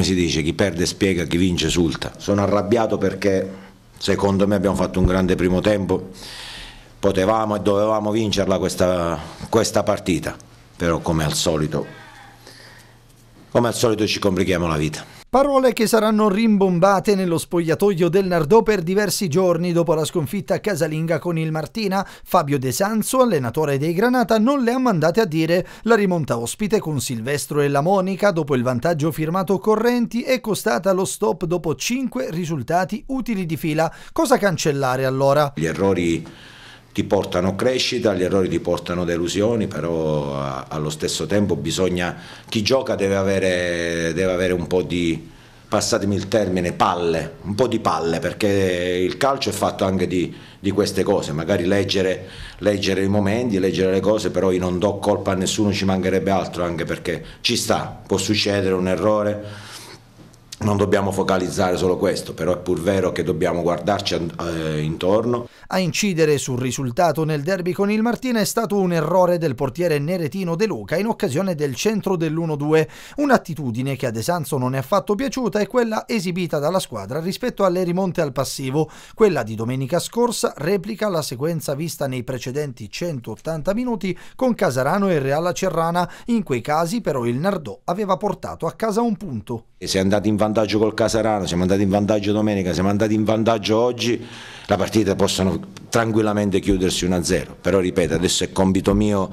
come si dice, chi perde spiega, chi vince esulta. Sono arrabbiato perché secondo me abbiamo fatto un grande primo tempo, potevamo e dovevamo vincerla questa, questa partita, però come al solito, come al solito ci complichiamo la vita. Parole che saranno rimbombate nello spogliatoio del Nardò per diversi giorni dopo la sconfitta casalinga con il Martina. Fabio De Sanzo, allenatore dei Granata, non le ha mandate a dire. La rimonta ospite con Silvestro e la Monica dopo il vantaggio firmato Correnti è costata lo stop dopo 5 risultati utili di fila. Cosa cancellare allora? Gli errori ti portano crescita, gli errori ti portano delusioni, però allo stesso tempo bisogna, chi gioca deve avere, deve avere un po' di, passatemi il termine, palle, un po' di palle, perché il calcio è fatto anche di, di queste cose, magari leggere, leggere, i momenti, leggere le cose, però io non do colpa a nessuno, ci mancherebbe altro, anche perché ci sta, può succedere un errore non dobbiamo focalizzare solo questo, però è pur vero che dobbiamo guardarci eh, intorno. A incidere sul risultato nel derby con il Martina è stato un errore del portiere neretino De Luca in occasione del centro dell'1-2, un'attitudine che a De Sanso non è affatto piaciuta è quella esibita dalla squadra rispetto alle rimonte al passivo. Quella di domenica scorsa replica la sequenza vista nei precedenti 180 minuti con Casarano e Reala Cerrana, in quei casi però il Nardò aveva portato a casa un punto. Siamo andati in vantaggio col Casarano, siamo andati in vantaggio domenica, siamo andati in vantaggio oggi, la partita possono tranquillamente chiudersi 1-0, però ripeto, adesso è compito mio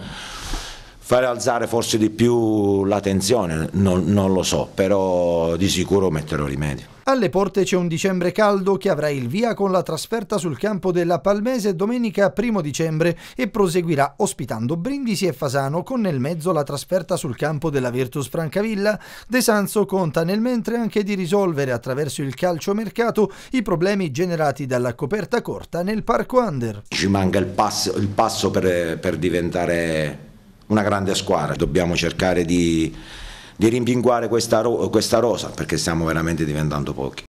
fare alzare forse di più la tensione, non, non, lo so, però di sicuro metterò rimedio. Alle porte c'è un dicembre caldo che avrà il via con la trasferta sul campo della Palmese domenica 1 dicembre e proseguirà ospitando Brindisi e Fasano con nel mezzo la trasferta sul campo della Virtus Francavilla. De Sanso conta nel mentre anche di risolvere attraverso il calciomercato i problemi generati dalla coperta corta nel parco under. Ci manca il passo, il passo per, per diventare una grande squadra, dobbiamo cercare di, di rimpinguare questa, questa rosa perché stiamo veramente diventando pochi.